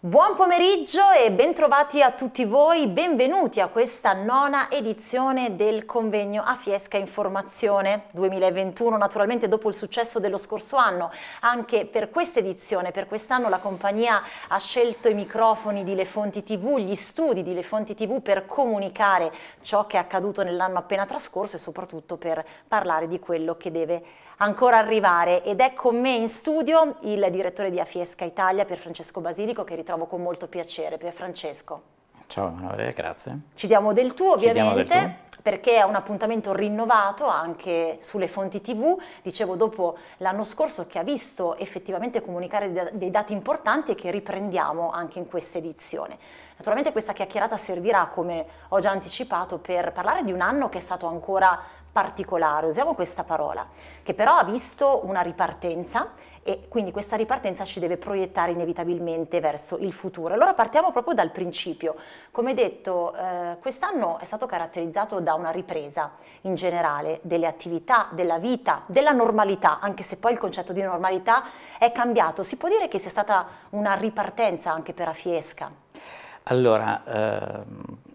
Buon pomeriggio e bentrovati a tutti voi, benvenuti a questa nona edizione del convegno a Fiesca Informazione 2021, naturalmente dopo il successo dello scorso anno, anche per questa edizione, per quest'anno la compagnia ha scelto i microfoni di Le Fonti TV, gli studi di Le Fonti TV per comunicare ciò che è accaduto nell'anno appena trascorso e soprattutto per parlare di quello che deve ancora arrivare ed è con ecco me in studio il direttore di Afiesca Italia per Francesco Basilico che ritorna ritrovo con molto piacere, Pierfrancesco. Ciao Emanuele, grazie. Ci diamo del tuo ovviamente, del tuo. perché è un appuntamento rinnovato anche sulle fonti tv, dicevo dopo l'anno scorso che ha visto effettivamente comunicare dei dati importanti e che riprendiamo anche in questa edizione. Naturalmente questa chiacchierata servirà, come ho già anticipato, per parlare di un anno che è stato ancora particolare, usiamo questa parola, che però ha visto una ripartenza e quindi questa ripartenza ci deve proiettare inevitabilmente verso il futuro. Allora partiamo proprio dal principio. Come detto, eh, quest'anno è stato caratterizzato da una ripresa in generale delle attività, della vita, della normalità, anche se poi il concetto di normalità è cambiato. Si può dire che sia stata una ripartenza anche per Afiesca? Allora, eh,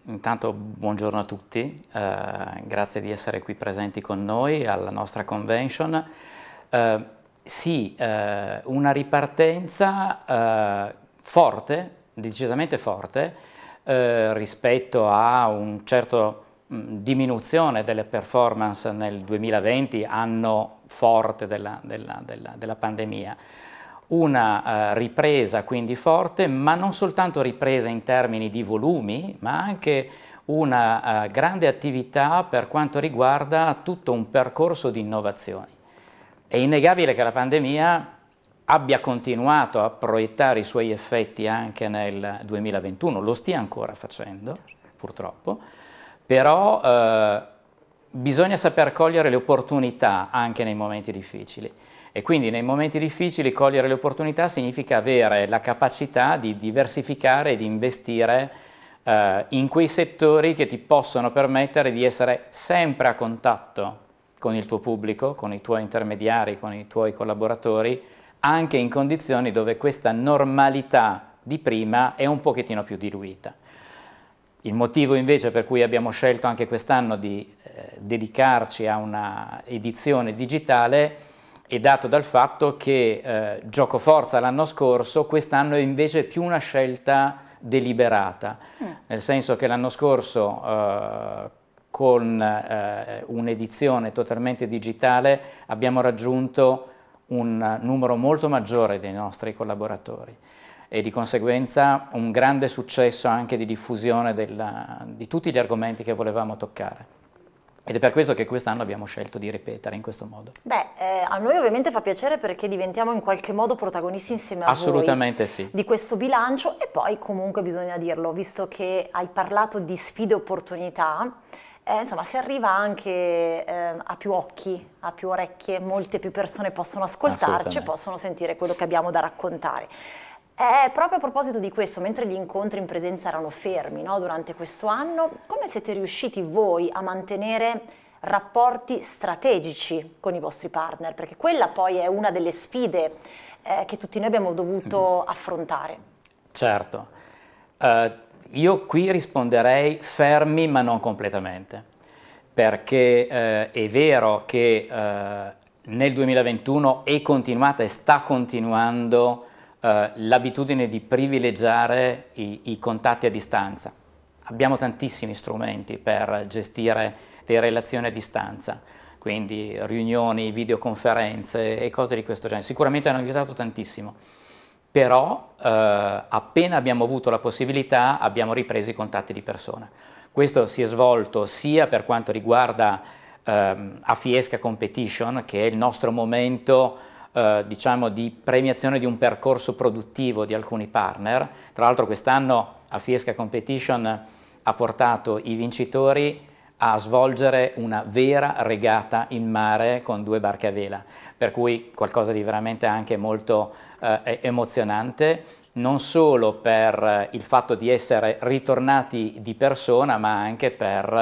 intanto buongiorno a tutti, eh, grazie di essere qui presenti con noi alla nostra convention. Eh, sì, eh, una ripartenza eh, forte, decisamente forte, eh, rispetto a un certo mm, diminuzione delle performance nel 2020, anno forte della, della, della, della pandemia una uh, ripresa quindi forte, ma non soltanto ripresa in termini di volumi, ma anche una uh, grande attività per quanto riguarda tutto un percorso di innovazioni. È innegabile che la pandemia abbia continuato a proiettare i suoi effetti anche nel 2021, lo stia ancora facendo, purtroppo, però eh, bisogna saper cogliere le opportunità anche nei momenti difficili e quindi nei momenti difficili cogliere le opportunità significa avere la capacità di diversificare e di investire eh, in quei settori che ti possono permettere di essere sempre a contatto con il tuo pubblico, con i tuoi intermediari, con i tuoi collaboratori, anche in condizioni dove questa normalità di prima è un pochettino più diluita. Il motivo invece per cui abbiamo scelto anche quest'anno di eh, dedicarci a una edizione digitale è dato dal fatto che eh, Gioco Forza l'anno scorso, quest'anno è invece più una scelta deliberata, mm. nel senso che l'anno scorso eh, con eh, un'edizione totalmente digitale abbiamo raggiunto un numero molto maggiore dei nostri collaboratori e di conseguenza un grande successo anche di diffusione della, di tutti gli argomenti che volevamo toccare. Ed è per questo che quest'anno abbiamo scelto di ripetere in questo modo. Beh, eh, a noi ovviamente fa piacere perché diventiamo in qualche modo protagonisti insieme a Assolutamente voi sì. di questo bilancio e poi comunque bisogna dirlo, visto che hai parlato di sfide e opportunità, eh, insomma, si arriva anche eh, a più occhi, a più orecchie, molte più persone possono ascoltarci e possono sentire quello che abbiamo da raccontare. Eh, proprio a proposito di questo, mentre gli incontri in presenza erano fermi no, durante questo anno, come siete riusciti voi a mantenere rapporti strategici con i vostri partner? Perché quella poi è una delle sfide eh, che tutti noi abbiamo dovuto mm. affrontare. Certo. Uh, io qui risponderei fermi ma non completamente, perché eh, è vero che eh, nel 2021 è continuata e sta continuando eh, l'abitudine di privilegiare i, i contatti a distanza. Abbiamo tantissimi strumenti per gestire le relazioni a distanza, quindi riunioni, videoconferenze e cose di questo genere. Sicuramente hanno aiutato tantissimo però eh, appena abbiamo avuto la possibilità abbiamo ripreso i contatti di persona. Questo si è svolto sia per quanto riguarda ehm, a Fiesca Competition, che è il nostro momento eh, diciamo di premiazione di un percorso produttivo di alcuni partner. Tra l'altro quest'anno a Fiesca Competition ha portato i vincitori a svolgere una vera regata in mare con due barche a vela, per cui qualcosa di veramente anche molto eh, emozionante non solo per eh, il fatto di essere ritornati di persona, ma anche per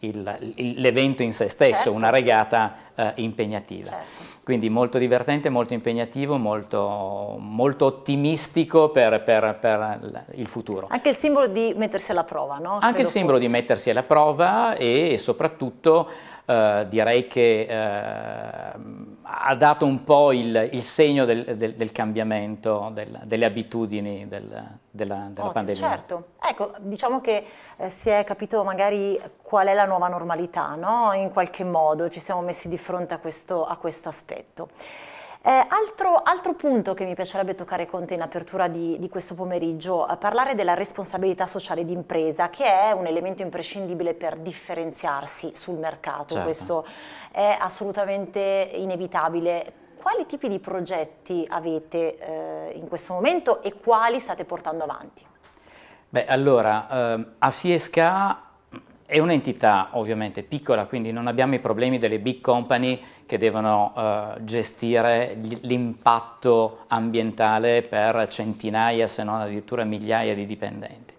eh, l'evento in se stesso, certo. una regata eh, impegnativa. Certo. Quindi molto divertente, molto impegnativo, molto, molto ottimistico per, per, per, il futuro. Anche il simbolo di mettersi alla prova, no? Anche Credo il simbolo fosse. di mettersi alla prova e soprattutto eh, direi che eh, ha dato un po' il, il segno del, del, del cambiamento, del, delle abitudini della, della oh, pandemia. Certo, ecco, diciamo che eh, si è capito magari qual è la nuova normalità, no? in qualche modo ci siamo messi di fronte a questo, a questo aspetto. Eh, altro, altro, punto che mi piacerebbe toccare con te in apertura di, di questo pomeriggio, eh, parlare della responsabilità sociale d'impresa, che è un elemento imprescindibile per differenziarsi sul mercato. Certo. Questo è assolutamente inevitabile quali tipi di progetti avete eh, in questo momento e quali state portando avanti? Beh, allora, eh, a Fiesca è un'entità ovviamente piccola, quindi non abbiamo i problemi delle big company che devono eh, gestire l'impatto ambientale per centinaia, se non addirittura migliaia di dipendenti.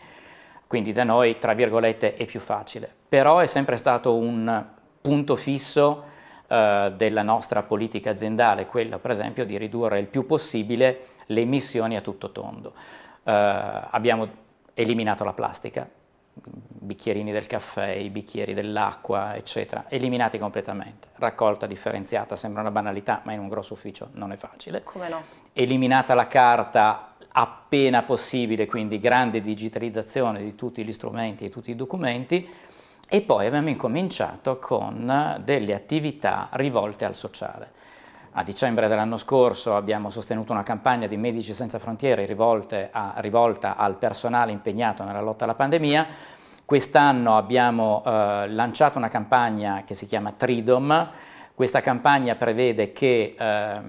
Quindi da noi, tra virgolette, è più facile. Però è sempre stato un punto fisso eh, della nostra politica aziendale, quella per esempio di ridurre il più possibile le emissioni a tutto tondo. Eh, abbiamo eliminato la plastica, bicchierini del caffè, i bicchieri dell'acqua, eccetera, eliminati completamente. Raccolta differenziata sembra una banalità, ma in un grosso ufficio non è facile. Come no? Eliminata la carta appena possibile, quindi grande digitalizzazione di tutti gli strumenti e tutti i documenti, e poi abbiamo incominciato con delle attività rivolte al sociale. A dicembre dell'anno scorso abbiamo sostenuto una campagna di Medici Senza Frontiere a, rivolta al personale impegnato nella lotta alla pandemia. Quest'anno abbiamo eh, lanciato una campagna che si chiama Tridom. Questa campagna prevede che, eh,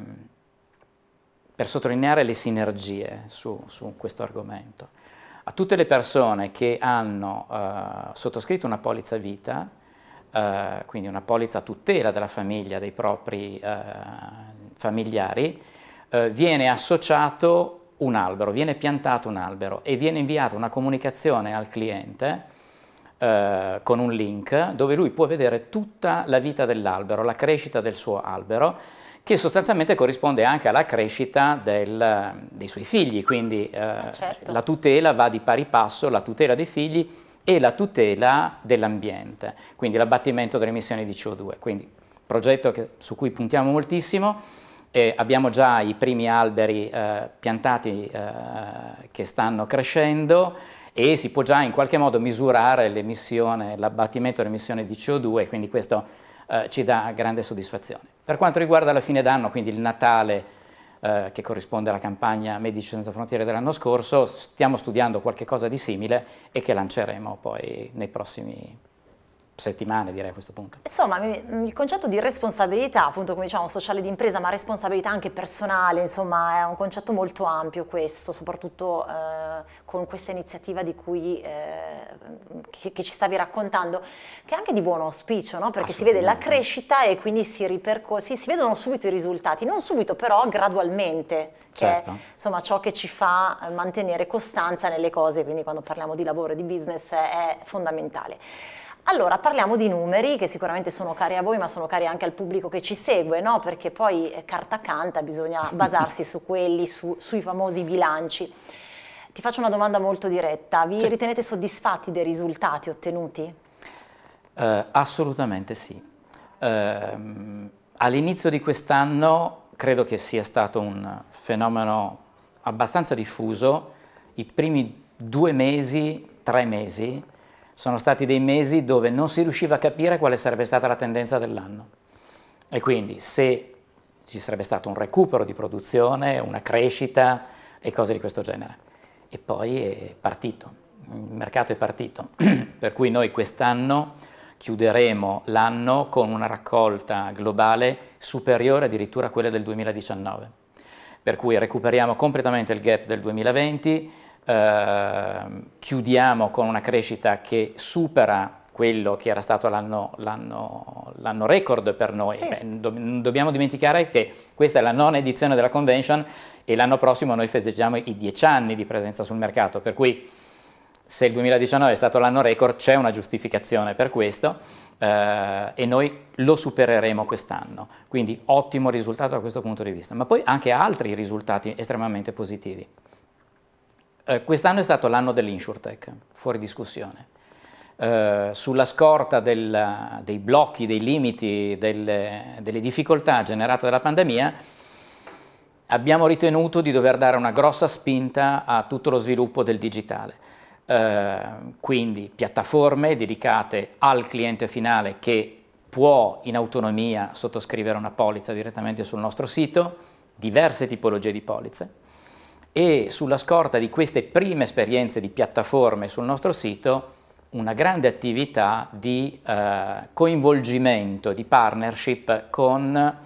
per sottolineare le sinergie su, su questo argomento, a tutte le persone che hanno eh, sottoscritto una polizza vita, eh, quindi una polizza a tutela della famiglia, dei propri eh, familiari, eh, viene associato un albero, viene piantato un albero e viene inviata una comunicazione al cliente eh, con un link dove lui può vedere tutta la vita dell'albero, la crescita del suo albero, che sostanzialmente corrisponde anche alla crescita del, dei suoi figli, quindi eh, ah, certo. la tutela va di pari passo, la tutela dei figli e la tutela dell'ambiente, quindi l'abbattimento delle emissioni di CO2. Quindi progetto che, su cui puntiamo moltissimo. Eh, abbiamo già i primi alberi eh, piantati eh, che stanno crescendo e si può già in qualche modo misurare l'abbattimento dell'emissione di CO2, quindi questo eh, ci dà grande soddisfazione. Per quanto riguarda la fine d'anno, quindi il Natale eh, che corrisponde alla campagna Medici Senza Frontiere dell'anno scorso, stiamo studiando qualche cosa di simile e che lanceremo poi nei prossimi settimane direi a questo punto. Insomma, il concetto di responsabilità, appunto come diciamo sociale d'impresa, ma responsabilità anche personale, insomma è un concetto molto ampio questo, soprattutto eh, con questa iniziativa di cui, eh, che, che, ci stavi raccontando, che è anche di buon auspicio, no? perché si vede la crescita e quindi si, ripercorre, si vedono subito i risultati, non subito però gradualmente, che certo. è insomma, ciò che ci fa mantenere costanza nelle cose, quindi quando parliamo di lavoro e di business è fondamentale. Allora, parliamo di numeri che sicuramente sono cari a voi, ma sono cari anche al pubblico che ci segue, no? perché poi eh, carta canta bisogna basarsi su quelli, su, sui famosi bilanci. Ti faccio una domanda molto diretta, vi sì. ritenete soddisfatti dei risultati ottenuti? Eh, assolutamente sì. Eh, All'inizio di quest'anno credo che sia stato un fenomeno abbastanza diffuso, i primi due mesi, tre mesi, sono stati dei mesi dove non si riusciva a capire quale sarebbe stata la tendenza dell'anno. E quindi se ci sarebbe stato un recupero di produzione, una crescita e cose di questo genere. E poi è partito, il mercato è partito, per cui noi quest'anno chiuderemo l'anno con una raccolta globale superiore addirittura a quella del 2019. Per cui recuperiamo completamente il gap del 2020, eh, chiudiamo con una crescita che supera quello che era stato l'anno, record per noi. Sì. Beh, do, non dobbiamo dimenticare che questa è la nona edizione della convention e l'anno prossimo noi festeggiamo i dieci anni di presenza sul mercato, per cui se il 2019 è stato l'anno record c'è una giustificazione per questo eh, e noi lo supereremo quest'anno. Quindi ottimo risultato da questo punto di vista, ma poi anche altri risultati estremamente positivi. Eh, quest'anno è stato l'anno dell'insurtech, fuori discussione. Eh, sulla scorta del, dei blocchi, dei limiti, delle, delle difficoltà generate dalla pandemia, abbiamo ritenuto di dover dare una grossa spinta a tutto lo sviluppo del digitale. Eh, quindi piattaforme dedicate al cliente finale che può in autonomia sottoscrivere una polizza direttamente sul nostro sito, diverse tipologie di polizze, e sulla scorta di queste prime esperienze di piattaforme sul nostro sito una grande attività di eh, coinvolgimento, di partnership con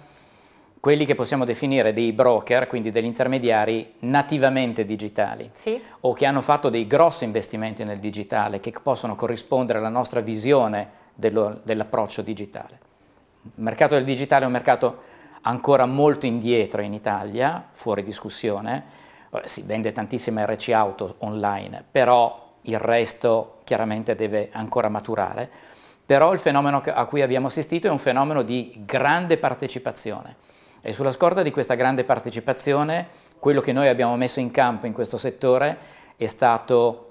quelli che possiamo definire dei broker, quindi degli intermediari nativamente digitali sì. o che hanno fatto dei grossi investimenti nel digitale che possono corrispondere alla nostra visione dell'approccio digitale. Il mercato del digitale è un mercato ancora molto indietro in Italia, fuori discussione, eh, si vende tantissima RC Auto online, però il resto chiaramente deve ancora maturare, però il fenomeno a cui abbiamo assistito è un fenomeno di grande partecipazione e sulla scorta di questa grande partecipazione quello che noi abbiamo messo in campo in questo settore è stato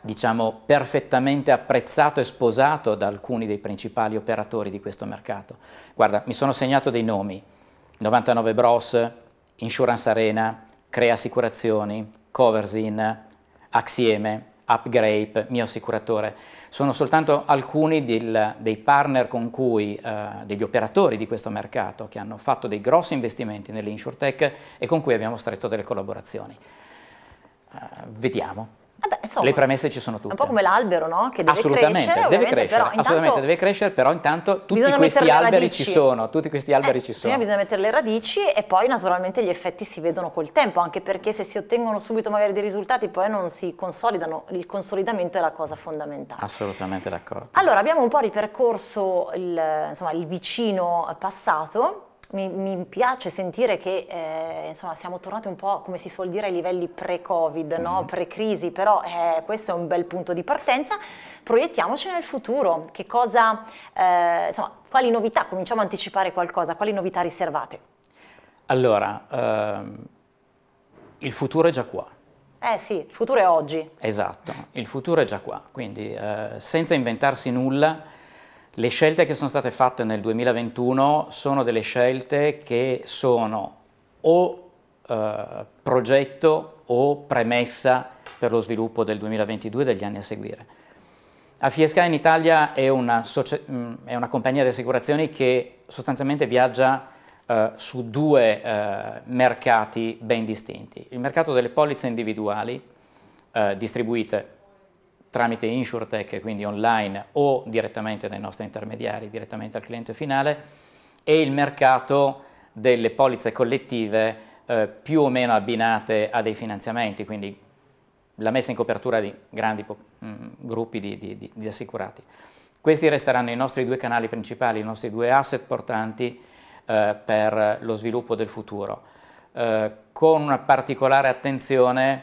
diciamo, perfettamente apprezzato e sposato da alcuni dei principali operatori di questo mercato. Guarda, mi sono segnato dei nomi, 99 Bros, Insurance Arena, Crea Assicurazioni, Coversin, Axieme, Upgrape, mio assicuratore. Sono soltanto alcuni del, dei partner con cui, eh, degli operatori di questo mercato che hanno fatto dei grossi investimenti nell'insurtech e con cui abbiamo stretto delle collaborazioni. Eh, vediamo. Vabbè, eh insomma, le premesse ci sono tutte. un po' come l'albero, no? Che deve assolutamente, crescere, deve crescere, però, assolutamente deve crescere, però intanto tutti questi alberi ci sono, tutti questi eh, alberi eh, ci sono. Prima bisogna mettere le radici e poi naturalmente gli effetti si vedono col tempo, anche perché se si ottengono subito magari dei risultati poi non si consolidano, il consolidamento è la cosa fondamentale. Assolutamente d'accordo. Allora abbiamo un po' ripercorso il, insomma, il vicino passato, mi, mi, piace sentire che eh, insomma, siamo tornati un po' come si suol dire ai livelli pre-covid, mm-hmm. pre-crisi, però eh, questo è un bel punto di partenza. Proiettiamoci nel futuro, cosa, eh, insomma, quali novità, cominciamo a anticipare qualcosa, quali novità riservate? Allora, ehm, il futuro è già qua. Eh sì, il futuro è oggi. Esatto, il futuro è già qua, quindi eh, senza inventarsi nulla le scelte che sono state fatte nel 2021 sono delle scelte che sono o eh, progetto o premessa per lo sviluppo del 2022 e degli anni a seguire. AFIESCA in Italia è una, mm, è una, compagnia di assicurazioni che sostanzialmente viaggia eh, su due eh, mercati ben distinti. Il mercato delle polizze individuali eh, distribuite tramite InsurTech, quindi online o direttamente dai nostri intermediari, direttamente al cliente finale, e il mercato delle polizze collettive eh, più o meno abbinate a dei finanziamenti, quindi la messa in copertura di grandi mh, mm, gruppi di, di, di, assicurati. Questi resteranno i nostri due canali principali, i nostri due asset portanti eh, per lo sviluppo del futuro, eh, con una particolare attenzione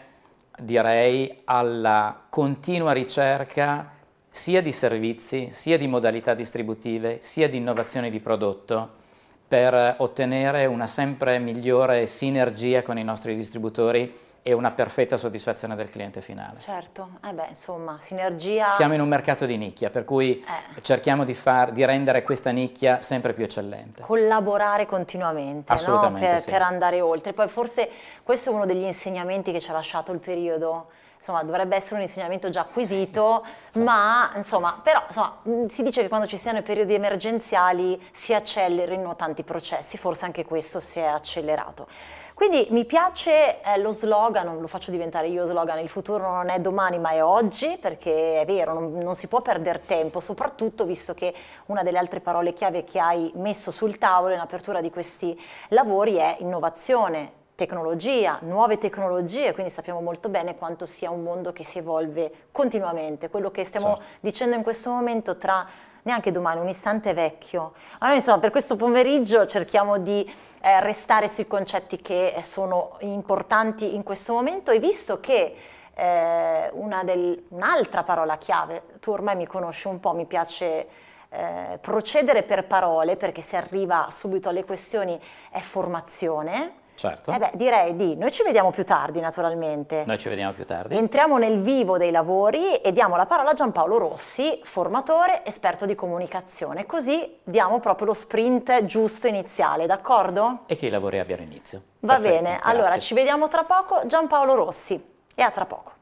direi, alla continua ricerca sia di servizi, sia di modalità distributive, sia di innovazioni di prodotto per ottenere una sempre migliore sinergia con i nostri distributori e una perfetta soddisfazione del cliente finale. Certo, eh beh, insomma, sinergia... Siamo in un mercato di nicchia, per cui eh. cerchiamo di, far, di, rendere questa nicchia sempre più eccellente. Collaborare continuamente, no? per, sì. per andare oltre. Poi forse questo è uno degli insegnamenti che ci ha lasciato il periodo insomma dovrebbe essere un insegnamento già acquisito, sì, ma insomma, però insomma, mm, si dice che quando ci siano i periodi emergenziali si accelerino tanti processi, forse anche questo si è accelerato. Quindi mi piace eh, lo slogan, non lo faccio diventare io slogan, il futuro non è domani ma è oggi, perché è vero, non, non si può perdere tempo, soprattutto visto che una delle altre parole chiave che hai messo sul tavolo in apertura di questi lavori è innovazione, tecnologia, nuove tecnologie, quindi sappiamo molto bene quanto sia un mondo che si evolve continuamente. Quello che stiamo certo. dicendo in questo momento tra neanche domani, un istante vecchio. Allora insomma per questo pomeriggio cerchiamo di eh, restare sui concetti che eh, sono importanti in questo momento e visto che eh, del, un'altra parola chiave, tu ormai mi conosci un po', mi piace eh, procedere per parole perché si arriva subito alle questioni, è formazione Certo. Eh beh, direi di, noi ci vediamo più tardi naturalmente. Noi ci vediamo più tardi. Entriamo nel vivo dei lavori e diamo la parola a Giampaolo Rossi, formatore, esperto di comunicazione, così diamo proprio lo sprint giusto iniziale, d'accordo? E che i lavori abbiano inizio. Va Perfetto, bene, grazie. allora ci vediamo tra poco, Giampaolo Rossi, e a tra poco.